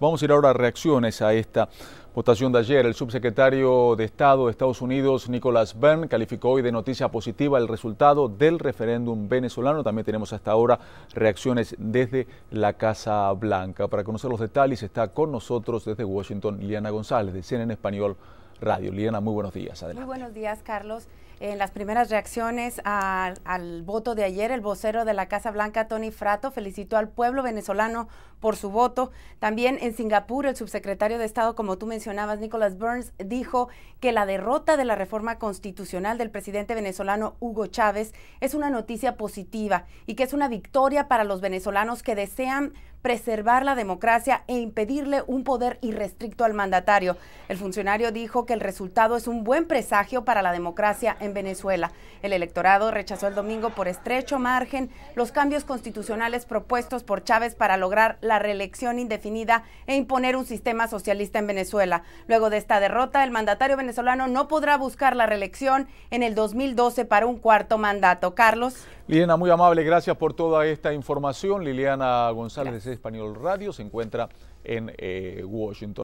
Vamos a ir ahora a reacciones a esta votación de ayer. El subsecretario de Estado de Estados Unidos, Nicolás Bern, calificó hoy de noticia positiva el resultado del referéndum venezolano. También tenemos hasta ahora reacciones desde la Casa Blanca. Para conocer los detalles está con nosotros desde Washington Liana González, de CNN Español Radio. Liliana, muy buenos días. Adelante. Muy buenos días, Carlos. En eh, las primeras reacciones al voto de ayer, el vocero de la Casa Blanca, Tony Frato, felicitó al pueblo venezolano por su voto. También en Singapur, el subsecretario de Estado, como tú mencionabas, Nicholas Burns, dijo que la derrota de la reforma constitucional del presidente venezolano Hugo Chávez es una noticia positiva y que es una victoria para los venezolanos que desean preservar la democracia e impedirle un poder irrestricto al mandatario. El funcionario dijo que el resultado es un buen presagio para la democracia en Venezuela. El electorado rechazó el domingo por estrecho margen los cambios constitucionales propuestos por Chávez para lograr la reelección indefinida e imponer un sistema socialista en Venezuela. Luego de esta derrota, el mandatario venezolano no podrá buscar la reelección en el 2012 para un cuarto mandato. Carlos. Liliana, muy amable, gracias por toda esta información. Liliana González de Español Radio se encuentra en eh, Washington.